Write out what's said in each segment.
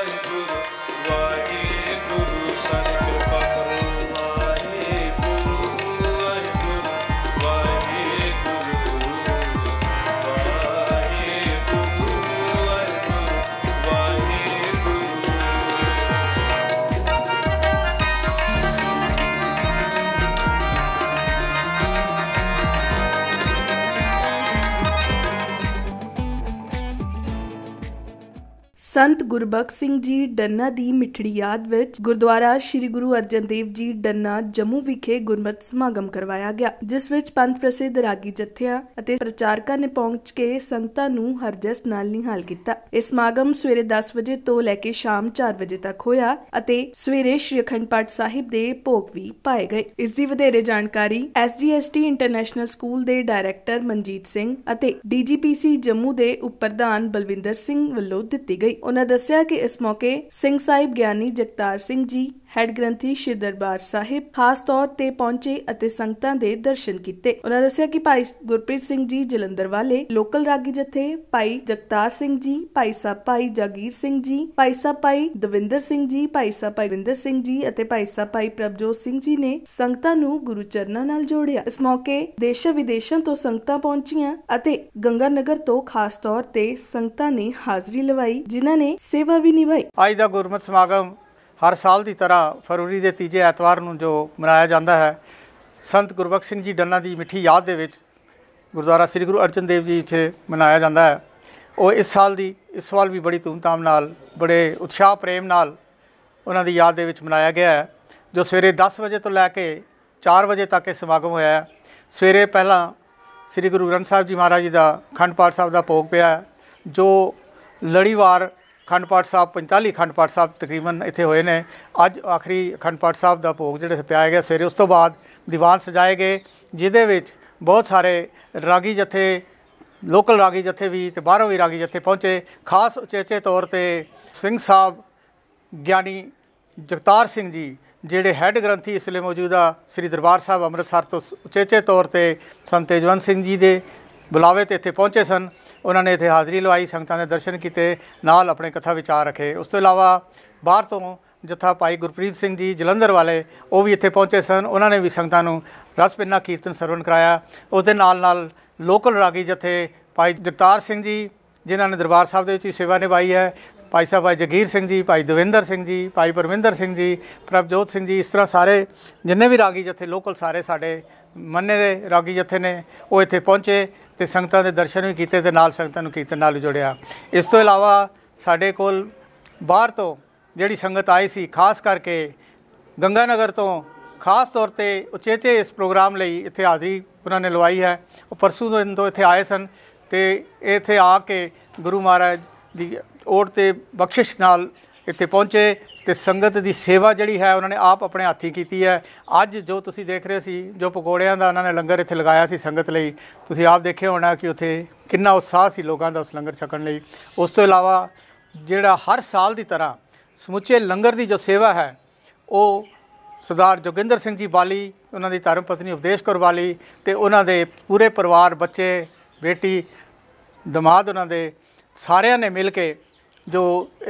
you. ਸੰਤ ਗੁਰਬਖਸ਼ ਸਿੰਘ ਜੀ ਡੰਨਾ ਦੀ ਮਿੱਠੜੀ ਯਾਦ ਵਿੱਚ ਗੁਰਦੁਆਰਾ ਸ੍ਰੀ ਗੁਰੂ ਅਰਜਨ ਦੇਵ ਜੀ ਡੰਨਾ ਜੰਮੂ ਵਿਖੇ ਗੁਰਮਤ ਸਮਾਗਮ ਕਰਵਾਇਆ ਗਿਆ ਜਿਸ ਵਿੱਚ ਪੰਥ ਪ੍ਰਸਿੱਧ ਰਾਗੀ ਜਥਿਆਂ ਅਤੇ ਪ੍ਰਚਾਰਕਾਂ ਨੇ ਪਹੁੰਚ ਕੇ ਸੰਗਤਾਂ ਨੂੰ ਹਰਜਸ ਨਾਲ ਨਿਹਾਲ ਕੀਤਾ ਇਸ ਸਮਾਗਮ ਸਵੇਰੇ 10 ਵਜੇ ਤੋਂ ਲੈ ਕੇ ਸ਼ਾਮ 4 ਵਜੇ ਤੱਕ ਹੋਇਆ ਅਤੇ ਸਵੇਰੇ ਸ੍ਰੀ ਅਖੰਡ ਪਾਠ ਸਾਹਿਬ ਦੇ ਭੋਗ ਵੀ ਪਾਏ ਗਏ ਇਸ ਦੀ ਵਧੇਰੇ ਜਾਣਕਾਰੀ ਐਸਜੀਐਸਟੀ ਇੰਟਰਨੈਸ਼ਨਲ ਸਕੂਲ ਦੇ ਡਾਇਰੈਕਟਰ ਮਨਜੀਤ ਸਿੰਘ ਅਤੇ ਡੀਜੀਪੀਸੀ ਜੰਮੂ ਦੇ ਉਪ ਪ੍ਰਧਾਨ ਬਲਵਿੰਦਰ ਸਿੰਘ ਵੱਲੋਂ ਦਿੱਤੀ ਗਈ ਉਨ੍ਹਾਂ ਦੱਸਿਆ ਕਿ ਇਸ ਮੌਕੇ ਸਿੰਘ ਸਾਹਿਬ ਗਿਆਨੀ ਜਗਤਾਰ ਸਿੰਘ ਜੀ ਹੈਡ ਗ੍ਰੰਥੀ ਸ਼੍ਰੀ ਦਰਬਾਰ ਸਾਹਿਬ ਖਾਸ ਤੌਰ ਤੇ ਪਹੁੰਚੇ ਅਤੇ ਸੰਗਤਾਂ ਦੇ ਦਰਸ਼ਨ ਕੀਤੇ ਉਹਨਾਂ ਦੱਸਿਆ ਕਿ ਭਾਈ ਗੁਰਪ੍ਰੀਤ ਸਿੰਘ ਜੀ ਜਲੰਧਰ ਵਾਲੇ ਲੋਕਲ ਰਾਗੀ ਜਥੇ ਭਾਈ ਜਗਤਾਰ ਸਿੰਘ ਜੀ ਭਾਈ ਸਾਹਿਬ ਭਾਈ ਜਾਗੀਰ ਸਿੰਘ ਜੀ ਭਾਈ ਸਾਹਿਬ ਭਾਈ ਦਵਿੰਦਰ ਸਿੰਘ ਜੀ ਭਾਈ ਸਾਹਿਬ ਭਾਈ ਵਿੰਦਰ ਸਿੰਘ ਜੀ ਅਤੇ ਭਾਈ ਸਾਹਿਬ ਭਾਈ ਪ੍ਰਭਜੋਤ ਸਿੰਘ ਜੀ ਨੇ ਸੰਗਤਾਂ ਨੂੰ ਗੁਰੂ ਚਰਨਾਂ ਨਾਲ ਜੋੜਿਆ ਇਸ ਮੌਕੇ ਦੇਸ਼ਾਂ ਵਿਦੇਸ਼ਾਂ ਤੋਂ ਸੰਗਤਾਂ ਪਹੁੰਚੀਆਂ ਅਤੇ ਗੰਗਾ ਨਗਰ ਤੋਂ ਖਾਸ ਤੌਰ ਤੇ ਸੰਗਤਾਂ ਨੇ ਹਾਜ਼ਰੀ ਲਵਾਈ ਜਿਨ੍ਹਾਂ ਨੇ ਸੇਵਾ ਵੀ ਨਿਭਾਈ ਅੱਜ ਦਾ ਗੁਰਮਤ ਸਮਾਗਮ ਹਰ ਸਾਲ ਦੀ ਤਰ੍ਹਾਂ ਫਰਵਰੀ ਦੇ ਤੀਜੇ ਐਤਵਾਰ ਨੂੰ ਜੋ ਮਨਾਇਆ ਜਾਂਦਾ ਹੈ ਸੰਤ ਗੁਰਬਖਸ਼ ਸਿੰਘ ਜੀ ਡੰਨਾ ਦੀ ਮਿੱਠੀ ਯਾਦ ਦੇ ਵਿੱਚ ਗੁਰਦੁਆਰਾ ਸ੍ਰੀ ਗੁਰੂ ਅਰਜਨ ਦੇਵ ਜੀ ਇੱਥੇ ਮਨਾਇਆ ਜਾਂਦਾ ਹੈ ਉਹ ਇਸ ਸਾਲ ਦੀ ਇਸ ਸਾਲ ਵੀ ਬੜੀ ਧੂਮਧਾਮ ਨਾਲ ਬੜੇ ਉਤਸ਼ਾਹ ਪ੍ਰੇਮ ਨਾਲ ਉਹਨਾਂ ਦੀ ਯਾਦ ਦੇ ਵਿੱਚ ਮਨਾਇਆ ਗਿਆ ਹੈ ਜੋ ਸਵੇਰੇ 10 ਵਜੇ ਤੋਂ ਲੈ ਕੇ 4 ਵਜੇ ਤੱਕ ਇਹ ਸਮਾਗਮ ਹੋਇਆ ਹੈ ਸਵੇਰੇ ਪਹਿਲਾਂ ਸ੍ਰੀ ਗੁਰੂ ਗ੍ਰੰਥ ਸਾਹਿਬ ਜੀ ਮਹਾਰਾਜ ਜੀ ਦਾ ਖੰਡ ਪਾਠ ਸਾਹਿਬ ਦਾ ਭੋਗ ਪਿਆ ਜੋ ਲੜੀਵਾਰ ਖੰਡ ਪਾਠ ਸਾਹਿਬ 45 ਖੰਡ ਪਾਠ ਸਾਹਿਬ ਤਕਰੀਬਨ ਇੱਥੇ ਹੋਏ ਨੇ ਅੱਜ ਆਖਰੀ ਖੰਡ ਪਾਠ ਸਾਹਿਬ ਦਾ ਭੋਗ ਜਿਹੜੇ ਸਪਿਆਇਆ ਗਿਆ ਸਵੇਰੇ ਉਸ ਤੋਂ ਬਾਅਦ ਦੀਵਾਨ ਸਜਾਏ ਗਏ ਜਿਹਦੇ ਵਿੱਚ ਬਹੁਤ ਸਾਰੇ ਰਾਗੀ ਜਥੇ ਲੋਕਲ ਰਾਗੀ ਜਥੇ ਵੀ ਤੇ ਬਾਹਰੋਂ ਵੀ ਰਾਗੀ ਜਥੇ ਪਹੁੰਚੇ ਖਾਸ ਉਚੇਚੇ ਤੌਰ ਤੇ ਸਿੰਘ ਸਾਹਿਬ ਗਿਆਨੀ ਜਗਤਾਰ ਸਿੰਘ ਜੀ ਜਿਹੜੇ ਹੈੱਡ ਗ੍ਰੰਥੀ ਇਸ ਵੇਲੇ ਮੌਜੂਦਾ ਸ੍ਰੀ ਦਰਬਾਰ ਸਾਹਿਬ ਅੰਮ੍ਰਿਤਸਰ ਤੋਂ ਉਚੇਚੇ ਤੌਰ ਤੇ ਸੰਤ ਤੇਜਵੰਤ ਸਿੰਘ ਜੀ ਦੇ ਬੁਲਾਵੇ ਤੇ ਇੱਥੇ ਪਹੁੰਚੇ ਸਨ ਉਹਨਾਂ ਨੇ ਇੱਥੇ ਹਾਜ਼ਰੀ ਲਵਾਈ ਸੰਗਤਾਂ ਦੇ ਦਰਸ਼ਨ ਕੀਤੇ ਨਾਲ ਆਪਣੇ ਕਥਾ ਵਿਚਾਰ ਰੱਖੇ ਉਸ ਤੋਂ ਇਲਾਵਾ ਬਾਹਰ ਤੋਂ ਜਥਾ ਭਾਈ ਗੁਰਪ੍ਰੀਤ ਸਿੰਘ ਜੀ ਜਲੰਧਰ ਵਾਲੇ ਉਹ ਵੀ ਇੱਥੇ ਪਹੁੰਚੇ ਸਨ ਉਹਨਾਂ ਨੇ ਵੀ ਸੰਗਤਾਂ ਨੂੰ ਰਸ ਪਿੰਨਾ ਕੀਰਤਨ ਸਰਵਣ ਕਰਾਇਆ ਉਸ ਦੇ ਨਾਲ ਨਾਲ ਲੋਕਲ ਰਾਗੀ ਜਥੇ ਭਾਈ ਜਗਤਾਰ ਸਿੰਘ ਜੀ ਜਿਨ੍ਹਾਂ ਨੇ ਦਰਬਾਰ ਸਾਹਿਬ ਦੇ ਵਿੱਚ ਸੇਵਾ ਨਿਭਾਈ ਹੈ ਭਾਈ ਸਾਹਿਬ ਭਾਈ ਜਗੀਰ ਸਿੰਘ ਜੀ ਭਾਈ ਦਵਿੰਦਰ ਸਿੰਘ ਜੀ ਭਾਈ ਪਰਮਿੰਦਰ ਸਿੰਘ ਜੀ ਪ੍ਰਭਜੋਤ ਸਿੰਘ ਜੀ ਇਸ ਤਰ੍ਹਾਂ ਸਾਰੇ ਜਿੰਨੇ ਵੀ ਰਾਗੀ ਜਥੇ ਲੋਕਲ ਸਾਰੇ ਸਾਡੇ ਮੰਨੇ ਦੇ ਰਾਗੀ ਜਥੇ ਨੇ ਉਹ ਇੱਥੇ ਪਹੁੰਚੇ ਤੇ ਸੰਗਤਾਂ ਦੇ ਦਰਸ਼ਨ ਵੀ ਕੀਤੇ ਤੇ ਨਾਲ ਸੰਗਤਾਂ ਨੂੰ ਕੀਰਤਨ ਨਾਲ ਜੁੜਿਆ ਇਸ ਤੋਂ ਇਲਾਵਾ ਸਾਡੇ ਕੋਲ ਬਾਹਰ ਤੋਂ ਜਿਹੜੀ ਸੰਗਤ ਆਈ ਸੀ ਖਾਸ ਕਰਕੇ ਗੰਗਾ ਨਗਰ ਤੋਂ ਖਾਸ ਤੌਰ ਤੇ ਉਚੇਚੇ ਇਸ ਪ੍ਰੋਗਰਾਮ ਲਈ ਇੱਥੇ ਹਾਜ਼ਰੀ ਉਹਨਾਂ ਨੇ ਲਵਾਈ ਹੈ ਉਹ ਪਰਸੂ ਤੋਂ ਇੱਥੇ ਆਏ ਸਨ ਤੇ ਇੱਥੇ ਆ ਕੇ ਗੁਰੂ ਮਹਾਰਾਜ ਦੀ ਓਟ ਤੇ ਬਖਸ਼ਿਸ਼ ਨਾਲ ਇੱਥੇ ਪਹੁੰਚੇ ਤੇ ਸੰਗਤ ਦੀ ਸੇਵਾ ਜਿਹੜੀ ਹੈ ਉਹਨਾਂ ਨੇ ਆਪ ਆਪਣੇ ਹੱਥੀ ਕੀਤੀ ਹੈ ਅੱਜ ਜੋ ਤੁਸੀਂ ਦੇਖ ਰਹੇ ਸੀ ਜੋ ਪਕੌੜਿਆਂ ਦਾ ਉਹਨਾਂ ਨੇ ਲੰਗਰ ਇੱਥੇ ਲਗਾਇਆ ਸੀ ਸੰਗਤ ਲਈ ਤੁਸੀਂ ਆਪ ਦੇਖਿਆ ਹੋਣਾ ਕਿ ਉੱਥੇ ਕਿੰਨਾ ਉਤਸ਼ਾਹ ਸੀ ਲੋਕਾਂ ਦਾ ਉਸ ਲੰਗਰ ਛਕਣ ਲਈ ਉਸ ਤੋਂ ਇਲਾਵਾ ਜਿਹੜਾ ਹਰ ਸਾਲ ਦੀ ਤਰ੍ਹਾਂ ਸਮੁੱਚੇ ਲੰਗਰ ਦੀ ਜੋ ਸੇਵਾ ਹੈ ਉਹ ਸਰਦਾਰ ਜੋਗਿੰਦਰ ਸਿੰਘ ਜੀ ਬਾਲੀ ਉਹਨਾਂ ਦੀ ਧਰਮ ਪਤਨੀ ਉਪਦੇਸ਼ ਕੌਰ ਬਾਲੀ ਤੇ ਉਹਨਾਂ ਦੇ ਪੂਰੇ ਪਰਿਵਾਰ ਬੱਚੇ ਬੇਟੀ ਦਮਾਦ ਉਹਨਾਂ ਦੇ ਸਾਰਿਆਂ ਨੇ ਮਿਲ ਕੇ ਜੋ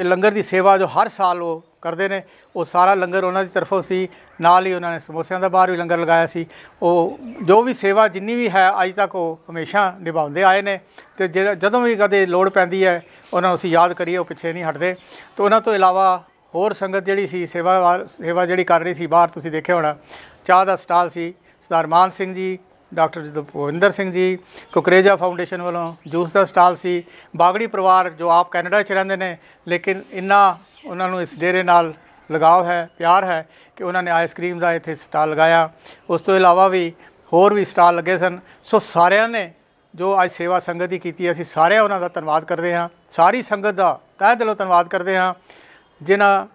ਲੰਗਰ ਦੀ ਸੇਵਾ ਜੋ ਹਰ ਸਾਲ ਉਹ ਕਰਦੇ ਨੇ ਉਹ ਸਾਰਾ ਲੰਗਰ ਉਹਨਾਂ ਦੀ ਤਰਫੋਂ ਸੀ ਨਾਲ ਹੀ ਉਹਨਾਂ ਨੇ ਸਮੋਸਿਆਂ ਦਾ ਬਾਹਰ ਵੀ ਲੰਗਰ ਲਗਾਇਆ ਸੀ ਉਹ ਜੋ ਵੀ ਸੇਵਾ ਜਿੰਨੀ ਵੀ ਹੈ ਅੱਜ ਤੱਕ ਉਹ ਹਮੇਸ਼ਾ ਨਿਭਾਉਂਦੇ ਆਏ ਨੇ ਤੇ ਜਦੋਂ ਵੀ ਕਦੇ ਲੋੜ ਪੈਂਦੀ ਹੈ ਉਹਨਾਂ ਨੂੰ ਅਸੀਂ ਯਾਦ ਕਰੀਏ ਉਹ ਪਿੱਛੇ ਨਹੀਂ ਹਟਦੇ ਤੇ ਉਹਨਾਂ ਤੋਂ ਇਲਾਵਾ ਹੋਰ ਸੰਗਤ ਜਿਹੜੀ ਸੀ ਸੇਵਾ ਸੇਵਾ ਜਿਹੜੀ ਕਰ ਰਹੀ ਸੀ ਬਾਹਰ ਤੁਸੀਂ ਦੇਖਿਆ ਹੋਣਾ ਚਾਹ ਦਾ ਸਟਾਲ ਸੀ ਸਰਦਾਰ ਮਾਨ ਸਿੰਘ ਜੀ ਡਾਕਟਰ ਭਵਿੰਦਰ ਸਿੰਘ ਜੀ ਕੁਕਰੇਜਾ ਫਾਊਂਡੇਸ਼ਨ ਵੱਲੋਂ ਜੂਸ ਦਾ ਸਟਾਲ ਸੀ ਬਾਗੜੀ ਪਰਿਵਾਰ ਜੋ ਆਪ ਕੈਨੇਡਾ 'ਚ ਰਹਿੰਦੇ ਨੇ ਲੇਕਿਨ ਇੰਨਾ ਉਹਨਾਂ ਨੂੰ ਇਸ ਡੇਰੇ ਨਾਲ ਲਗਾਵ ਹੈ ਪਿਆਰ ਹੈ ਕਿ ਉਹਨਾਂ ਨੇ ਆਈਸਕ੍ਰੀਮ ਦਾ ਇੱਥੇ ਸਟਾਲ ਲਗਾਇਆ ਉਸ ਤੋਂ ਇਲਾਵਾ ਵੀ ਹੋਰ ਵੀ ਸਟਾਲ ਲੱਗੇ ਸਨ ਸੋ ਸਾਰਿਆਂ ਨੇ ਜੋ ਅੱਜ ਸੇਵਾ ਸੰਗਤ ਦੀ ਕੀਤੀ ਅਸੀਂ ਸਾਰਿਆਂ ਉਹਨਾਂ ਦਾ ਧੰਨਵਾਦ ਕਰਦੇ ਹਾਂ ਸਾਰੀ ਸੰਗਤ ਦਾ ਤਹਿ ਦਿਲੋਂ ਧੰਨਵਾਦ ਕਰਦੇ ਹਾਂ ਜਿਨ੍ਹਾਂ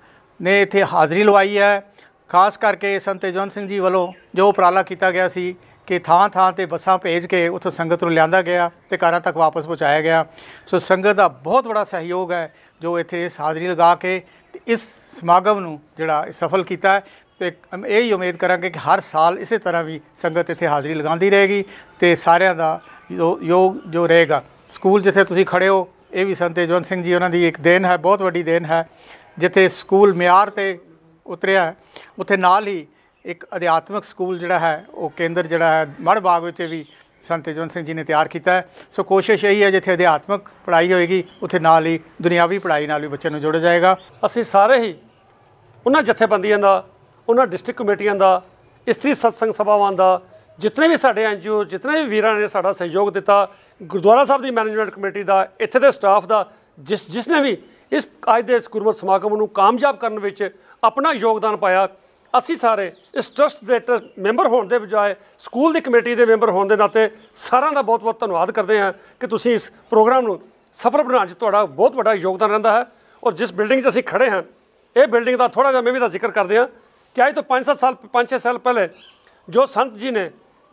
ਨੇ ਇੱਥੇ ਹਾਜ਼ਰੀ ਲਵਾਈ ਹੈ ਖਾਸ ਕਰਕੇ ਸੰਤ ਜਨ ਸਿੰਘ ਜੀ ਵੱਲੋਂ ਜੋ ਉਪਰਾਲਾ ਕੀਤਾ ਗਿਆ ਸੀ ਕਿ ਥਾਂ ਥਾਂ ਤੇ ਬੱਸਾਂ ਭੇਜ ਕੇ ਉੱਥੋਂ ਸੰਗਤ ਨੂੰ ਲਿਆਂਦਾ ਗਿਆ ਤੇ ਕਾਰਾਂ ਤੱਕ ਵਾਪਸ ਪਹੁੰਚਾਇਆ ਗਿਆ ਸੋ ਸੰਗਤ ਦਾ ਬਹੁਤ ਬੜਾ ਸਹਿਯੋਗ ਹੈ ਜੋ ਇੱਥੇ ਹਾਜ਼ਰੀ ਲਗਾ ਕੇ ਇਸ ਸਮਾਗਮ ਨੂੰ ਜਿਹੜਾ ਸਫਲ ਕੀਤਾ ਹੈ ਤੇ ਇਹ ਹੀ ਉਮੀਦ ਕਰਾਂਗੇ ਕਿ ਹਰ ਸਾਲ ਇਸੇ ਤਰ੍ਹਾਂ ਵੀ ਸੰਗਤ ਇੱਥੇ ਹਾਜ਼ਰੀ ਲਗਾਉਂਦੀ ਰਹੇਗੀ ਤੇ ਸਾਰਿਆਂ ਦਾ ਯੋਗ ਜੋ ਰਹੇਗਾ ਸਕੂਲ ਜਿੱਥੇ ਤੁਸੀਂ ਖੜੇ ਹੋ ਇਹ ਵੀ ਸੰਤ ਜਵਨ ਸਿੰਘ ਜੀ ਉਹਨਾਂ ਦੀ ਇੱਕ ਦੇਨ ਹੈ ਬਹੁਤ ਵੱਡੀ ਦੇਨ ਹੈ ਜਿੱਥੇ ਸਕੂਲ ਮਿਆਰ ਤੇ ਉਤਰਿਆ ਉੱਥੇ ਨਾਲ ਹੀ ਇੱਕ ਅਧਿਆਤਮਿਕ ਸਕੂਲ ਜਿਹੜਾ ਹੈ ਉਹ ਕੇਂਦਰ ਜਿਹੜਾ ਹੈ ਮੜ ਬਾਗ ਵਿੱਚ ਵੀ ਸੰਤ ਜਨ ਸਿੰਘ ਜੀ ਨੇ ਤਿਆਰ ਕੀਤਾ ਹੈ ਸੋ ਕੋਸ਼ਿਸ਼ ਇਹੀ ਹੈ ਜਿੱਥੇ ਅਧਿਆਤਮਿਕ ਪੜ੍ਹਾਈ ਹੋਏਗੀ ਉੱਥੇ ਨਾਲ ਹੀ ਦੁਨਿਆਵੀ ਪੜ੍ਹਾਈ ਨਾਲ ਵੀ ਬੱਚੇ ਨੂੰ ਜੋੜਿਆ ਜਾਏਗਾ ਅਸੀਂ ਸਾਰੇ ਹੀ ਉਹਨਾਂ ਜਥੇਬੰਦੀਆਂ ਦਾ ਉਹਨਾਂ ਡਿਸਟ੍ਰਿਕਟ ਕਮੇਟੀਆਂ ਦਾ ਇਸਤਰੀ ਸਤਸੰਗ ਸਭਾਵਾਂ ਦਾ ਜਿੰਨੇ ਵੀ ਸਾਡੇ ਐਨਜੀਓ ਜਿੰਨੇ ਵੀ ਵੀਰਾਂ ਨੇ ਸਾਡਾ ਸਹਿਯੋਗ ਦਿੱਤਾ ਗੁਰਦੁਆਰਾ ਸਾਹਿਬ ਦੀ ਮੈਨੇਜਮੈਂਟ ਕਮੇਟੀ ਦਾ ਇੱਥੇ ਦੇ ਸਟਾਫ ਦਾ ਜਿਸ ਜਿਸ ਨੇ ਵੀ ਇਸ ਅੱਜ ਦੇ ਇਸ ਗੁਰਮਤ ਸਮਾਗਮ ਨੂੰ ਕਾਮਯਾਬ ਕਰਨ ਵਿੱਚ ਆਪਣਾ ਯੋਗਦਾਨ ਪਾਇਆ ਅਸੀਂ ਸਾਰੇ ਇਸ ਟਰਸਟ ਦੇ ਮੈਂਬਰ ਹੋਣ ਦੇ ਬਜਾਏ ਸਕੂਲ ਦੀ ਕਮੇਟੀ ਦੇ ਮੈਂਬਰ ਹੋਣ ਦੇ ਨਾਤੇ ਸਾਰਿਆਂ ਦਾ ਬਹੁਤ-ਬਹੁਤ ਧੰਨਵਾਦ ਕਰਦੇ ਹਾਂ ਕਿ ਤੁਸੀਂ ਇਸ ਪ੍ਰੋਗਰਾਮ ਨੂੰ ਸਫਲ ਬਣਾਉਣ 'ਚ ਤੁਹਾਡਾ ਬਹੁਤ ਵੱਡਾ ਯੋਗਦਾਨ ਰਹਿੰਦਾ ਹੈ ਔਰ ਜਿਸ ਬਿਲਡਿੰਗ 'ਚ ਅਸੀਂ ਖੜੇ ਹਾਂ ਇਹ ਬਿਲਡਿੰਗ ਦਾ ਥੋੜਾ ਜਿਹਾ ਮੈਂ ਵੀ ਦਾ ਜ਼ਿਕਰ ਕਰਦੇ ਹਾਂ ਕਿ ਅੱਜ ਤੋਂ 5-7 ਸਾਲ 5-6 ਸਾਲ ਪਹਿਲੇ ਜੋ ਸੰਤ ਜੀ ਨੇ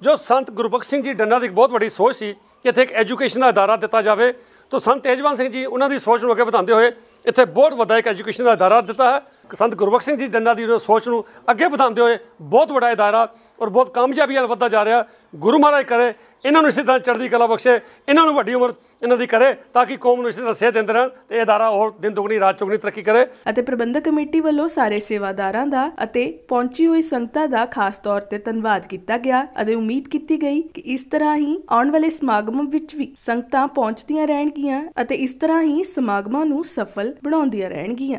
ਜੋ ਸੰਤ ਗੁਰਬਖਸ਼ ਸਿੰਘ ਜੀ ਡੰਨਾ ਦੀ ਇੱਕ ਬਹੁਤ ਵੱਡੀ ਸੋਚ ਸੀ ਕਿ ਇੱਥੇ ਇੱਕ ਐਜੂਕੇਸ਼ਨ ਦਾ ਅਦਾਰਾ ਦਿੱਤਾ ਜਾਵੇ ਤਾਂ ਸੰਤ ਤੇਜਵਾਨ ਸਿੰਘ ਜੀ ਉਹਨਾਂ ਦੀ ਸੋਚ ਨੂੰ ਅੱਗੇ ਵਧਾਉਂਦੇ ਹੋਏ ਇੱਥੇ ਬਹੁਤ ਵੱਡਾ ਇੱਕ ਐਜੂਕੇਸ਼ਨ ਦਾ ਅਦਾਰਾ ਦਿੱਤਾ ਹੈ ਸੰਤ ਗੁਰਬਖਸ਼ ਸਿੰਘ ਜੀ ਡੰਡਾ ਦੀ ਸੋਚ ਨੂੰ ਅੱਗੇ ਵਧਾਉਂਦੇ ਹੋਏ ਬਹੁਤ ਵੱਡਾ ਇਦਾਰਾ ਔਰ ਬਹੁਤ ਕਾਮਯਾਬੀ ਨਾਲ ਵਧਦਾ ਜਾ ਰਿਹਾ ਗੁਰੂ ਮਹਾਰਾਜ ਕਰੇ ਇਹਨਾਂ ਨੂੰ ਇਸੇ ਤਰ੍ਹਾਂ ਚੜ੍ਹਦੀ ਕਲਾ ਬਖਸ਼ੇ ਇਹਨਾਂ ਨੂੰ ਵੱਡੀ ਉਮਰ ਇਹਨਾਂ ਦੀ ਕਰੇ ਤਾਂ ਕਿ ਕੌਮ ਨੂੰ ਇਸੇ ਤਰ੍ਹਾਂ ਸੇਧ ਦਿੰਦੇ ਰਹਿਣ ਤੇ ਇਦਾਰਾ ਹੋਰ ਦਿਨ ਦੁਗਣੀ ਰਾਤ ਚੁਗਣੀ ਤਰੱਕੀ ਕਰੇ ਅਤੇ ਪ੍ਰਬੰਧਕ ਕਮੇਟੀ ਵੱਲੋਂ ਸਾਰੇ ਸੇਵਾਦਾਰਾਂ ਦਾ ਅਤੇ ਪਹੁੰਚੀ ਹੋਈ ਸੰਗਤਾਂ ਦਾ ਖਾਸ ਤੌਰ ਤੇ ਧੰਨਵਾਦ ਕੀਤਾ ਗਿਆ ਅਤੇ ਉਮੀਦ ਕੀਤੀ ਗਈ ਕਿ ਇਸ ਤਰ੍ਹਾਂ ਹੀ ਆਉਣ ਵਾਲੇ ਸਮਾਗਮ ਵਿੱਚ ਵੀ ਸੰਗਤਾਂ ਪਹੁੰਚਦੀਆਂ ਰਹਿਣਗੀਆਂ ਅਤੇ ਇਸ ਤਰ੍ਹਾਂ ਹੀ ਸਮਾਗਮਾਂ ਨੂੰ ਸਫਲ ਬਣਾਉਂਦੀਆਂ ਰਹਿਣਗੀਆਂ